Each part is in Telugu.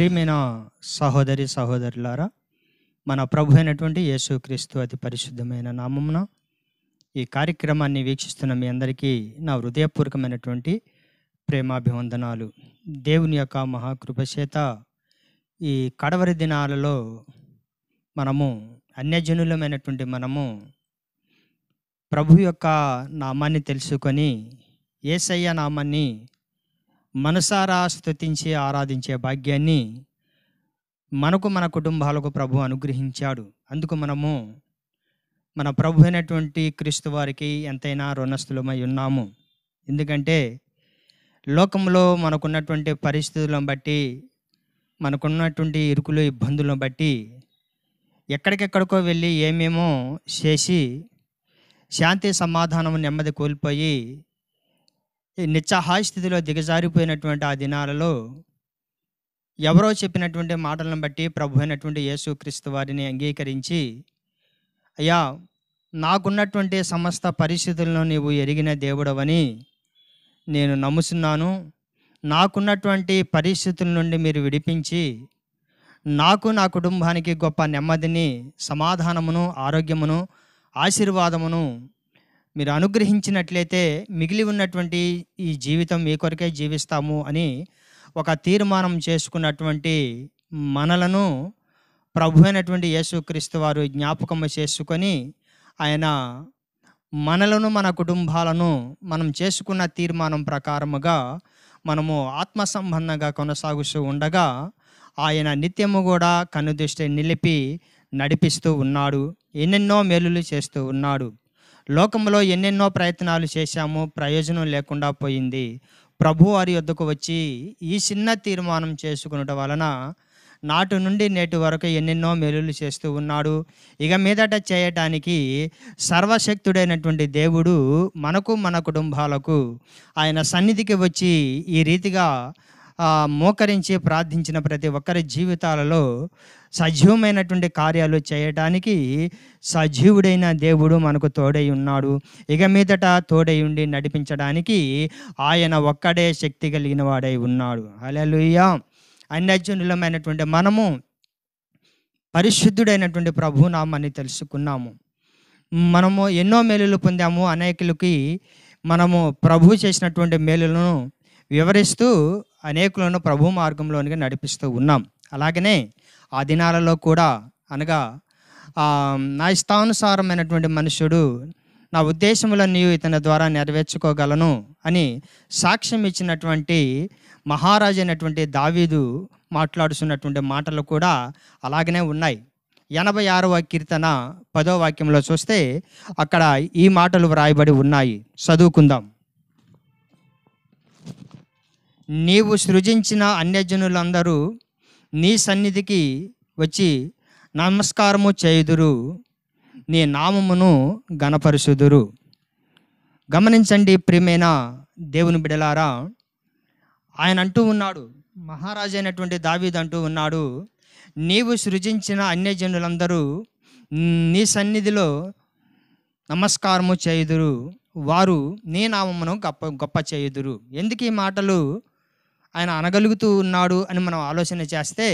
ప్రియమైన సహోదరి సహోదరులారా మన ప్రభు అయినటువంటి యేసుక్రీస్తు అతి పరిశుద్ధమైన నామమున ఈ కార్యక్రమాన్ని వీక్షిస్తున్న మీ అందరికీ నా హృదయపూర్వకమైనటువంటి ప్రేమాభివందనాలు దేవుని యొక్క మహాకృపచేత ఈ కడవరి దినాలలో మనము అన్యజనులమైనటువంటి మనము ప్రభు యొక్క నామాన్ని తెలుసుకొని ఏసయ్య నామాన్ని మనసారా స్థుతించి ఆరాధించే భాగ్యాన్ని మనకు మన కుటుంబాలకు ప్రభు అనుగ్రహించాడు అందుకు మనము మన ప్రభు అయినటువంటి క్రీస్తు వారికి ఎంతైనా రుణస్థులమై ఉన్నాము ఎందుకంటే లోకంలో మనకున్నటువంటి పరిస్థితులను బట్టి మనకున్నటువంటి ఇరుకులు ఇబ్బందులను బట్టి ఎక్కడికెక్కడికో వెళ్ళి ఏమేమో చేసి శాంతి సమాధానం నెమ్మది కోల్పోయి నిత్యహాయ స్థితిలో దిగజారిపోయినటువంటి ఆ దినాలలో ఎవరో చెప్పినటువంటి మాటలను బట్టి ప్రభు అయినటువంటి యేసుక్రీస్తు వారిని అంగీకరించి అయ్యా నాకున్నటువంటి సమస్త పరిస్థితులను నీవు ఎరిగిన దేవుడవని నేను నమ్ముతున్నాను నాకున్నటువంటి పరిస్థితుల నుండి మీరు విడిపించి నాకు నా కుటుంబానికి గొప్ప నెమ్మదిని సమాధానమును ఆరోగ్యమును ఆశీర్వాదమును మీరు అనుగ్రహించినట్లయితే మిగిలి ఉన్నటువంటి ఈ జీవితం మీ కొరకే జీవిస్తాము అని ఒక తీర్మానం చేసుకున్నటువంటి మనలను ప్రభు అయినటువంటి యేసుక్రీస్తు వారు జ్ఞాపకం చేసుకొని ఆయన మనలను మన కుటుంబాలను మనం చేసుకున్న తీర్మానం ప్రకారముగా మనము ఆత్మ సంబంధంగా కొనసాగుస్తూ ఉండగా ఆయన నిత్యము కూడా కన్నుదృష్టి నిలిపి నడిపిస్తూ ఉన్నాడు ఎన్నెన్నో మేలులు చేస్తూ ఉన్నాడు లోకంలో ఎన్నెన్నో ప్రయత్నాలు చేశాము ప్రయోజనం లేకుండా పోయింది ప్రభు వారి వద్దకు వచ్చి ఈ చిన్న తీర్మానం చేసుకున్నట వలన నాటు నుండి నేటి వరకు ఎన్నెన్నో మేలులు చేస్తూ ఉన్నాడు ఇక మీదట చేయటానికి సర్వశక్తుడైనటువంటి దేవుడు మనకు మన కుటుంబాలకు ఆయన సన్నిధికి వచ్చి ఈ రీతిగా మోకరించి ప్రార్థించిన ప్రతి ఒక్కరి జీవితాలలో సజీవమైనటువంటి కార్యాలు చేయడానికి సజీవుడైన దేవుడు మనకు తోడై ఉన్నాడు ఇక మీదట తోడై ఉండి నడిపించడానికి ఆయన ఒక్కడే శక్తి కలిగిన వాడై ఉన్నాడు అలలుయ్యా అన్యజనులమైనటువంటి మనము పరిశుద్ధుడైనటువంటి ప్రభునామాన్ని తెలుసుకున్నాము మనము ఎన్నో మేలులు పొందాము అనేకులకి మనము ప్రభు చేసినటువంటి మేలులను వివరిస్తూ అనేకులను ప్రభు మార్గంలోనికి నడిపిస్తూ ఉన్నాం అలాగనే ఆ దినాలలో కూడా అనగా నా ఇష్టానుసారమైనటువంటి మనుషుడు నా ఉద్దేశములన్నీ ఇతని ద్వారా నెరవేర్చుకోగలను అని సాక్ష్యం ఇచ్చినటువంటి మహారాజు అయినటువంటి దావీదు మాట్లాడుతున్నటువంటి మాటలు కూడా అలాగనే ఉన్నాయి ఎనభై ఆరవ కీర్తన పదో వాక్యంలో చూస్తే అక్కడ ఈ మాటలు వ్రాయబడి ఉన్నాయి చదువుకుందాం నీవు సృజించిన అన్యజనులందరూ నీ సన్నిధికి వచ్చి నమస్కారము చేయుదురు నీ నామమును గణపరుచుదురు గమనించండి ప్రియమైన దేవుని బిడలారా ఆయన అంటూ ఉన్నాడు మహారాజు అయినటువంటి దావీద్ అంటూ ఉన్నాడు నీవు సృజించిన అన్యజనులందరూ నీ సన్నిధిలో నమస్కారము చేయుదురు వారు నీ నామమును గొప్ప గొప్ప చేయుదురు ఎందుకు ఈ మాటలు ఆయన అనగలుగుతూ ఉన్నాడు అని మనం ఆలోచన చేస్తే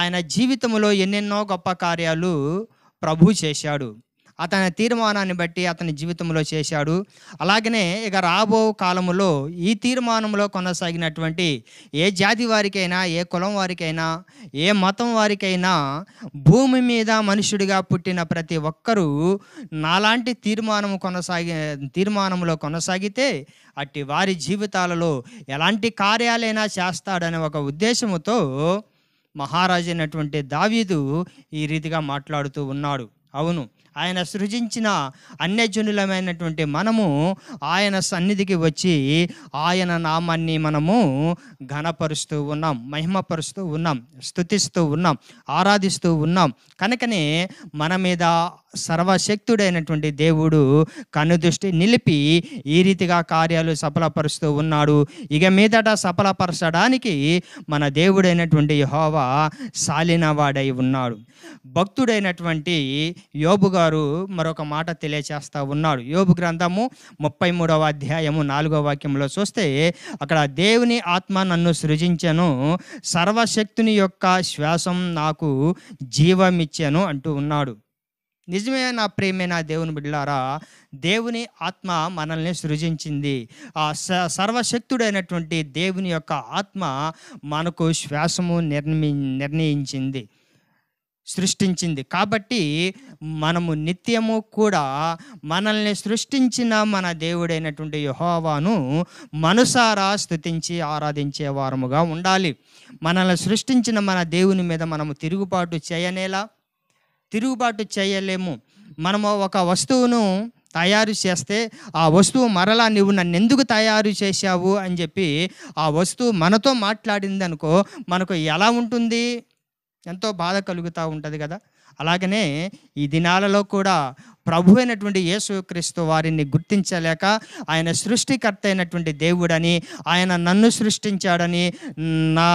ఆయన జీవితంలో ఎన్నెన్నో గొప్ప కార్యాలు ప్రభు చేశాడు అతని తీర్మానాన్ని బట్టి అతని జీవితంలో చేశాడు అలాగనే ఇక రాబో కాలంలో ఈ తీర్మానంలో కొనసాగినటువంటి ఏ జాతి వారికైనా ఏ కులం వారికైనా ఏ మతం వారికైనా భూమి మీద మనుషుడిగా పుట్టిన ప్రతి ఒక్కరూ నాలాంటి తీర్మానం కొనసాగి తీర్మానంలో కొనసాగితే అట్టి వారి జీవితాలలో ఎలాంటి కార్యాలైనా చేస్తాడనే ఒక ఉద్దేశంతో మహారాజు అయినటువంటి దావీదు ఈ రీతిగా మాట్లాడుతూ ఉన్నాడు అవును ఆయన సృజించిన అన్యజనులమైనటువంటి మనము ఆయన సన్నిధికి వచ్చి ఆయన నామాన్ని మనము ఘనపరుస్తూ ఉన్నాం మహిమపరుస్తూ ఉన్నాం స్థుతిస్తూ ఉన్నాం ఆరాధిస్తూ ఉన్నాం కనుకనే మన మీద సర్వశక్తుడైనటువంటి దేవుడు కనుదృష్టి నిలిపి ఈ రీతిగా కార్యాలు సఫలపరుస్తూ ఉన్నాడు ఇక మీదట సఫలపరచడానికి మన దేవుడైనటువంటి యహోవా సాలినవాడై ఉన్నాడు భక్తుడైనటువంటి యోబు గారు మరొక మాట తెలియచేస్తూ ఉన్నాడు యోబు గ్రంథము ముప్పై మూడవ అధ్యాయము నాలుగవ వాక్యంలో చూస్తే అక్కడ దేవుని ఆత్మ నన్ను సృజించను సర్వశక్తుని యొక్క శ్వాసం నాకు జీవమిచ్చాను అంటూ ఉన్నాడు నిజమే నా ప్రేమే నా దేవుని బిడ్డారా దేవుని ఆత్మ మనల్ని సృజించింది ఆ సర్వశక్తుడైనటువంటి దేవుని యొక్క ఆత్మ మనకు శ్వాసము నిర్మి నిర్ణయించింది సృష్టించింది కాబట్టి మనము నిత్యము కూడా మనల్ని సృష్టించిన మన దేవుడైనటువంటి యహోవాను మనసారా స్థుతించి ఆరాధించే వారముగా ఉండాలి మనల్ని సృష్టించిన మన దేవుని మీద మనము తిరుగుబాటు చేయనేలా తిరుగుబాటు చేయలేము మనము ఒక వస్తువును తయారు చేస్తే ఆ వస్తువు మరలా నువ్వు నన్ను ఎందుకు తయారు చేశావు అని చెప్పి ఆ వస్తువు మనతో మాట్లాడింది అనుకో మనకు ఎలా ఉంటుంది ఎంతో బాధ కలుగుతూ ఉంటుంది కదా అలాగనే ఈ దినాలలో కూడా ప్రభు అయినటువంటి యేసుక్రీస్తు వారిని గుర్తించలేక ఆయన సృష్టికర్త అయినటువంటి దేవుడని ఆయన నన్ను సృష్టించాడని నా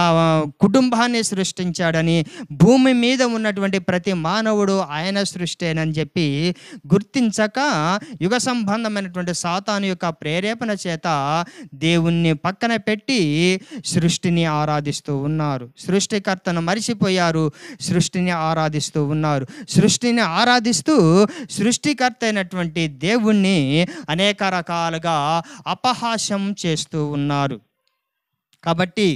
కుటుంబాన్ని సృష్టించాడని భూమి మీద ఉన్నటువంటి ప్రతి మానవుడు ఆయన అని చెప్పి గుర్తించక యుగ సంబంధమైనటువంటి సాతాను యొక్క ప్రేరేపణ చేత దేవుణ్ణి పక్కన పెట్టి సృష్టిని ఆరాధిస్తూ ఉన్నారు సృష్టికర్తను మరిచిపోయారు సృష్టిని ఆరాధిస్తూ ఉన్నారు సృష్టిని ఆరాధిస్తూ సృష్టి సృష్టికర్త అయినటువంటి దేవుణ్ణి అనేక రకాలుగా అపహాస్యం చేస్తూ ఉన్నారు కాబట్టి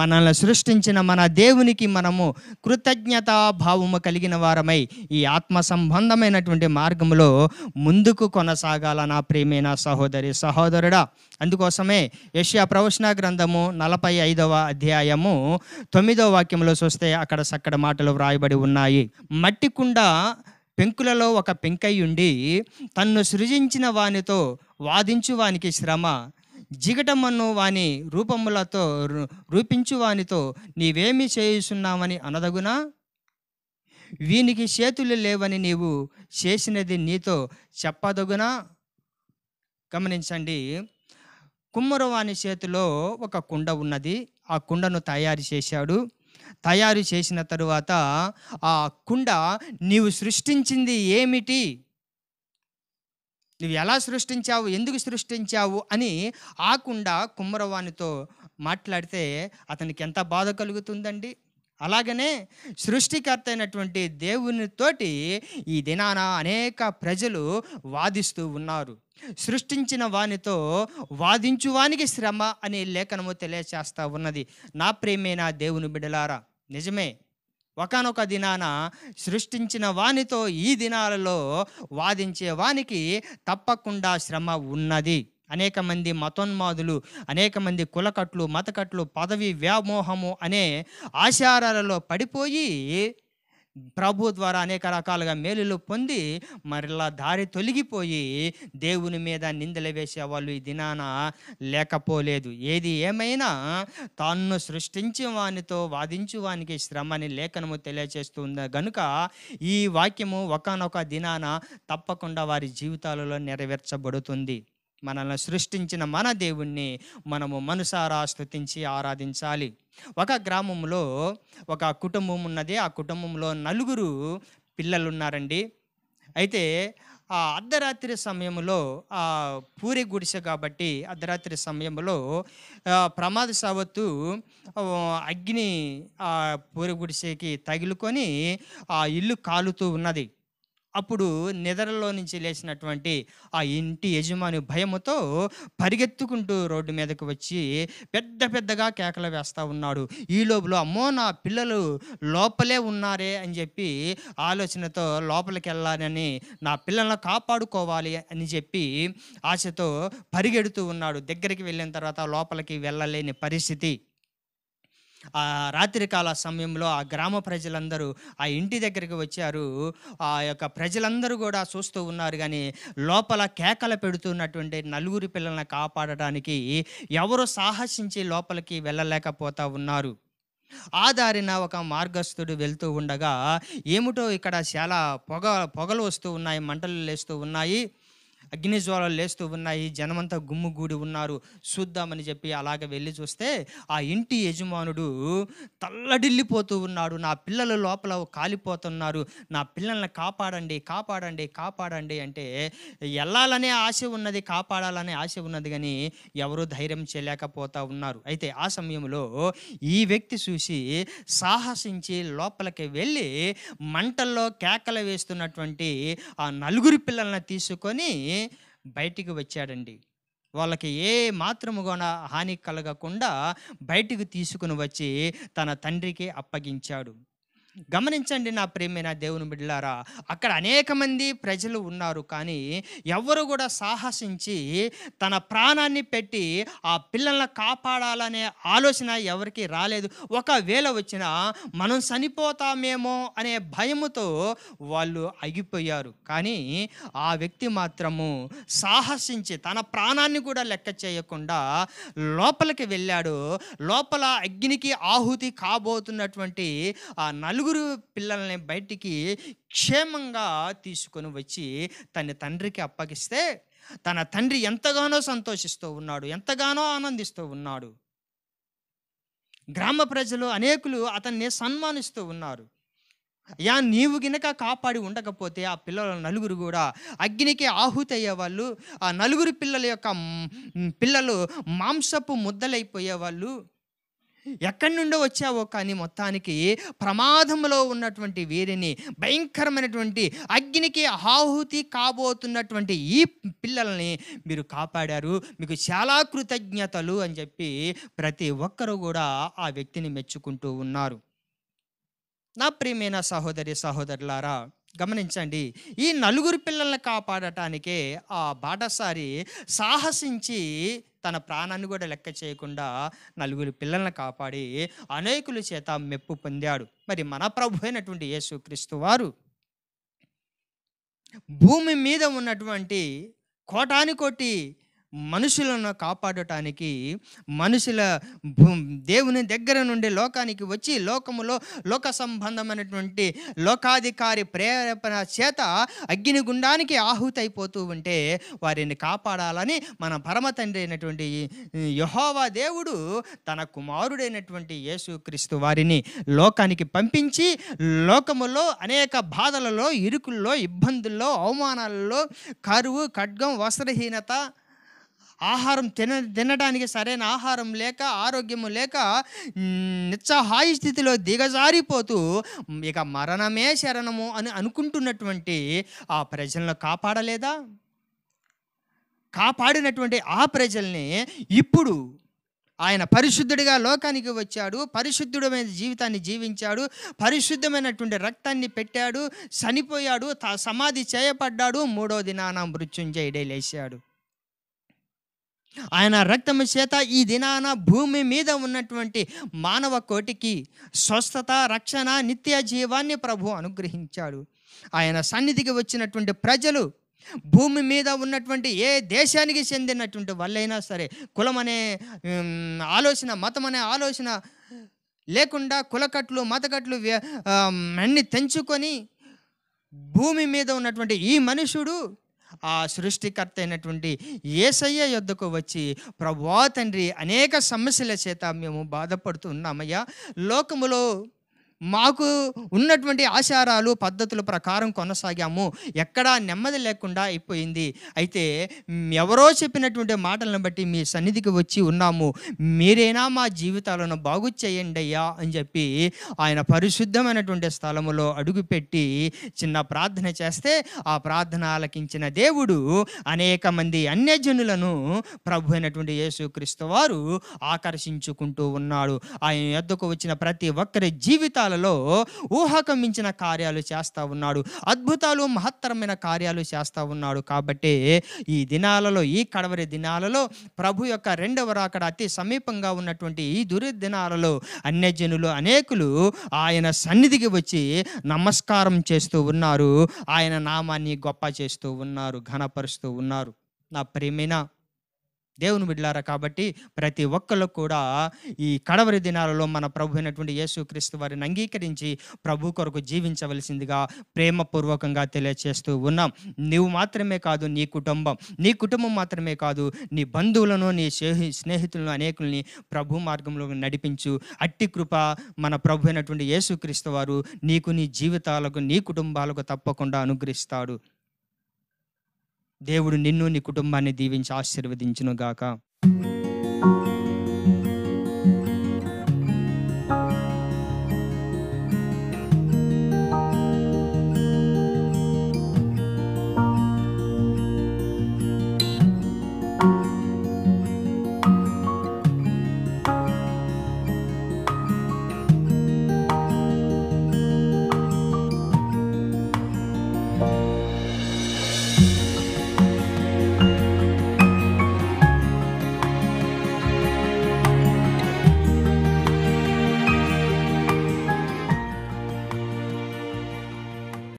మనల్ని సృష్టించిన మన దేవునికి మనము కృతజ్ఞతా భావము కలిగిన వారమై ఈ ఆత్మ సంబంధమైనటువంటి మార్గంలో ముందుకు కొనసాగాల నా ప్రేమైన సహోదరి సహోదరుడా అందుకోసమే యష్యా ప్రవచన గ్రంథము నలభై ఐదవ అధ్యాయము తొమ్మిదవ వాక్యంలో చూస్తే అక్కడ సక్కడ మాటలు వ్రాయబడి ఉన్నాయి కుండా పెంకులలో ఒక పెంకై ఉండి తన్ను సృజించిన వానితో వాదించు వానికి శ్రమ జిగటమ్మను వాని రూపములతో రూపించు వానితో నీవేమి చేయుచున్నావని అనదగునా వీనికి చేతులు లేవని నీవు చేసినది నీతో చెప్పదగునా గమనించండి కుమ్మరవాణి చేతిలో ఒక కుండ ఉన్నది ఆ కుండను తయారు చేశాడు తయారు చేసిన తరువాత ఆ కుండ నీవు సృష్టించింది ఏమిటి నువ్వు ఎలా సృష్టించావు ఎందుకు సృష్టించావు అని ఆ కుండ కుమ్మరవాణితో మాట్లాడితే అతనికి ఎంత బాధ కలుగుతుందండి అలాగనే సృష్టికర్త అయినటువంటి దేవునితోటి ఈ దినాన అనేక ప్రజలు వాదిస్తూ ఉన్నారు సృష్టించిన వానితో వాదించువానికి శ్రమ అనే లేఖనము తెలియచేస్తా ఉన్నది నా ప్రేమేనా దేవుని బిడలారా నిజమే ఒకనొక దినాన సృష్టించిన వానితో ఈ దినాలలో వాదించే వానికి తప్పకుండా శ్రమ ఉన్నది అనేక మంది మతోన్మాదులు అనేక మంది కులకట్లు మతకట్లు పదవి వ్యామోహము అనే ఆచారాలలో పడిపోయి ప్రభు ద్వారా అనేక రకాలుగా మేలులు పొంది మరలా దారి తొలగిపోయి దేవుని మీద నిందలు వేసే వాళ్ళు ఈ దినాన లేకపోలేదు ఏది ఏమైనా తాను సృష్టించి వానితో వాదించు వానికి శ్రమ అని లేఖనము తెలియజేస్తుంది కనుక ఈ వాక్యము ఒకనొక దినాన తప్పకుండా వారి జీవితాలలో నెరవేర్చబడుతుంది మనల్ని సృష్టించిన మన దేవుణ్ణి మనము మనసారా స్థుతించి ఆరాధించాలి ఒక గ్రామంలో ఒక కుటుంబం ఉన్నది ఆ కుటుంబంలో నలుగురు పిల్లలు ఉన్నారండి అయితే ఆ అర్ధరాత్రి సమయంలో ఆ పూరి గుడిసె కాబట్టి అర్ధరాత్రి సమయంలో ప్రమాద సవత్తు అగ్ని ఆ పూరి గుడిసెకి తగులుకొని ఆ ఇల్లు కాలుతూ ఉన్నది అప్పుడు నిద్రలో నుంచి లేచినటువంటి ఆ ఇంటి యజమాని భయముతో పరిగెత్తుకుంటూ రోడ్డు మీదకు వచ్చి పెద్ద పెద్దగా కేకలు వేస్తూ ఉన్నాడు ఈ లోపల అమ్మో నా పిల్లలు లోపలే ఉన్నారే అని చెప్పి ఆలోచనతో లోపలికి వెళ్ళాలని నా పిల్లలను కాపాడుకోవాలి అని చెప్పి ఆశతో పరిగెడుతూ ఉన్నాడు దగ్గరికి వెళ్ళిన తర్వాత లోపలికి వెళ్ళలేని పరిస్థితి ఆ రాత్రికాల సమయంలో ఆ గ్రామ ప్రజలందరూ ఆ ఇంటి దగ్గరికి వచ్చారు ఆ యొక్క ప్రజలందరూ కూడా చూస్తూ ఉన్నారు కానీ లోపల కేకలు పెడుతున్నటువంటి నలుగురి పిల్లలను కాపాడడానికి ఎవరు సాహసించి లోపలికి వెళ్ళలేకపోతా ఉన్నారు ఆ దారిన ఒక మార్గస్థుడు వెళ్తూ ఉండగా ఏమిటో ఇక్కడ చాలా పొగ పొగలు వస్తూ ఉన్నాయి మంటలు లేస్తూ ఉన్నాయి అగ్నిజ్వాలలు లేస్తూ ఉన్నాయి జనమంతా గుమ్మిగూడి ఉన్నారు చూద్దామని చెప్పి అలాగ వెళ్ళి చూస్తే ఆ ఇంటి యజమానుడు తల్లడిల్లిపోతూ ఉన్నాడు నా పిల్లల లోపల కాలిపోతున్నారు నా పిల్లల్ని కాపాడండి కాపాడండి కాపాడండి అంటే వెళ్ళాలనే ఆశ ఉన్నది కాపాడాలనే ఆశ ఉన్నది కానీ ఎవరూ ధైర్యం చేయలేకపోతూ ఉన్నారు అయితే ఆ సమయంలో ఈ వ్యక్తి చూసి సాహసించి లోపలికి వెళ్ళి మంటల్లో కేకలు వేస్తున్నటువంటి ఆ నలుగురు పిల్లల్ని తీసుకొని వెంటనే బయటికి వచ్చాడండి వాళ్ళకి ఏ మాత్రము హాని కలగకుండా బయటికి తీసుకుని వచ్చి తన తండ్రికి అప్పగించాడు గమనించండి నా ప్రేమైన దేవుని బిడ్డలారా అక్కడ అనేక మంది ప్రజలు ఉన్నారు కానీ ఎవరు కూడా సాహసించి తన ప్రాణాన్ని పెట్టి ఆ పిల్లల్ని కాపాడాలనే ఆలోచన ఎవరికి రాలేదు ఒకవేళ వచ్చినా మనం చనిపోతామేమో అనే భయముతో వాళ్ళు అగిపోయారు కానీ ఆ వ్యక్తి మాత్రము సాహసించి తన ప్రాణాన్ని కూడా లెక్క చేయకుండా లోపలికి వెళ్ళాడు లోపల అగ్నికి ఆహుతి కాబోతున్నటువంటి ఆ నలుగురు నలుగురు పిల్లల్ని బయటికి క్షేమంగా తీసుకొని వచ్చి తన తండ్రికి అప్పగిస్తే తన తండ్రి ఎంతగానో సంతోషిస్తూ ఉన్నాడు ఎంతగానో ఆనందిస్తూ ఉన్నాడు గ్రామ ప్రజలు అనేకులు అతన్ని సన్మానిస్తూ ఉన్నారు యా నీవు గినక కాపాడి ఉండకపోతే ఆ పిల్లల నలుగురు కూడా అగ్నికి ఆహుతి అయ్యేవాళ్ళు ఆ నలుగురు పిల్లల యొక్క పిల్లలు మాంసపు ముద్దలైపోయేవాళ్ళు ఎక్కడి నుండో వచ్చావో కానీ మొత్తానికి ప్రమాదంలో ఉన్నటువంటి వీరిని భయంకరమైనటువంటి అగ్నికి ఆహుతి కాబోతున్నటువంటి ఈ పిల్లల్ని మీరు కాపాడారు మీకు చాలా కృతజ్ఞతలు అని చెప్పి ప్రతి ఒక్కరూ కూడా ఆ వ్యక్తిని మెచ్చుకుంటూ ఉన్నారు నా ప్రియమైన సహోదరి సహోదరులారా గమనించండి ఈ నలుగురు పిల్లల్ని కాపాడటానికే ఆ బాటసారి సాహసించి తన ప్రాణాన్ని కూడా లెక్క చేయకుండా నలుగురు పిల్లల్ని కాపాడి అనేకుల చేత మెప్పు పొందాడు మరి మన ప్రభు అయినటువంటి యేసుక్రీస్తు వారు భూమి మీద ఉన్నటువంటి కోటాని కోటి మనుషులను కాపాడటానికి మనుషుల దేవుని దగ్గర నుండి లోకానికి వచ్చి లోకములో లోక సంబంధమైనటువంటి లోకాధికారి ప్రేరేపణ చేత అగ్ని గుండానికి ఆహుతైపోతూ ఉంటే వారిని కాపాడాలని మన పరమ తండ్రి అయినటువంటి యహోవా దేవుడు తన కుమారుడైనటువంటి యేసుక్రీస్తు వారిని లోకానికి పంపించి లోకములో అనేక బాధలలో ఇరుకుల్లో ఇబ్బందుల్లో అవమానాలలో కరువు ఖడ్గం వస్త్రహీనత ఆహారం తిన తినడానికి సరైన ఆహారం లేక ఆరోగ్యము లేక నిత్సహాయి స్థితిలో దిగజారిపోతూ ఇక మరణమే శరణము అని అనుకుంటున్నటువంటి ఆ ప్రజలను కాపాడలేదా కాపాడినటువంటి ఆ ప్రజల్ని ఇప్పుడు ఆయన పరిశుద్ధుడిగా లోకానికి వచ్చాడు పరిశుద్ధుడమైన జీవితాన్ని జీవించాడు పరిశుద్ధమైనటువంటి రక్తాన్ని పెట్టాడు చనిపోయాడు సమాధి చేయబడ్డాడు మూడో దినాన మృత్యుంజయుడే లేచాడు ఆయన రక్తము చేత ఈ దినాన భూమి మీద ఉన్నటువంటి మానవ కోటికి స్వస్థత రక్షణ నిత్య జీవాన్ని ప్రభు అనుగ్రహించాడు ఆయన సన్నిధికి వచ్చినటువంటి ప్రజలు భూమి మీద ఉన్నటువంటి ఏ దేశానికి చెందినటువంటి వాళ్ళైనా సరే కులం ఆలోచన మతం అనే ఆలోచన లేకుండా కులకట్లు మతకట్లు అన్ని తెంచుకొని భూమి మీద ఉన్నటువంటి ఈ మనుషుడు ఆ సృష్టికర్త అయినటువంటి ఏసయ్య యొద్దకు వచ్చి ప్రభా తండ్రి అనేక సమస్యల చేత మేము బాధపడుతున్నామయ్యా లోకములో మాకు ఉన్నటువంటి ఆచారాలు పద్ధతుల ప్రకారం కొనసాగాము ఎక్కడా నెమ్మది లేకుండా అయిపోయింది అయితే ఎవరో చెప్పినటువంటి మాటలను బట్టి మీ సన్నిధికి వచ్చి ఉన్నాము మీరైనా మా జీవితాలను బాగు చేయండి అయ్యా అని చెప్పి ఆయన పరిశుద్ధమైనటువంటి స్థలములో అడుగుపెట్టి చిన్న ప్రార్థన చేస్తే ఆ ప్రార్థన ఆలకించిన దేవుడు అనేక మంది అన్యజనులను ప్రభు అయినటువంటి యేసుక్రీస్తు వారు ఆకర్షించుకుంటూ ఉన్నాడు ఆయన ఎద్దకు వచ్చిన ప్రతి ఒక్కరి జీవితాలు విషయాలలో ఊహకు మించిన కార్యాలు చేస్తూ ఉన్నాడు అద్భుతాలు మహత్తరమైన కార్యాలు చేస్తూ ఉన్నాడు కాబట్టి ఈ దినాలలో ఈ కడవరి దినాలలో ప్రభు యొక్క రెండవ రాకడ అతి సమీపంగా ఉన్నటువంటి ఈ దుర్దినాలలో అన్యజనులు అనేకులు ఆయన సన్నిధికి వచ్చి నమస్కారం చేస్తూ ఉన్నారు ఆయన నామాన్ని గొప్ప చేస్తూ ఉన్నారు ఘనపరుస్తూ ఉన్నారు నా ప్రేమైన దేవుని బిడ్డారా కాబట్టి ప్రతి ఒక్కరు కూడా ఈ కడవరి దినాలలో మన ప్రభు అయినటువంటి యేసుక్రీస్తు వారిని అంగీకరించి ప్రభు కొరకు జీవించవలసిందిగా ప్రేమపూర్వకంగా తెలియచేస్తూ ఉన్నాం నీవు మాత్రమే కాదు నీ కుటుంబం నీ కుటుంబం మాత్రమే కాదు నీ బంధువులను నీ స్నేహితులను అనేకుల్ని ప్రభు మార్గంలో నడిపించు అట్టి కృప మన ప్రభు అయినటువంటి యేసుక్రీస్తు వారు నీకు నీ జీవితాలకు నీ కుటుంబాలకు తప్పకుండా అనుగ్రహిస్తాడు దేవుడు నిన్ను నీ కుటుంబాన్ని దీవించి ఆశీర్వదించును గాక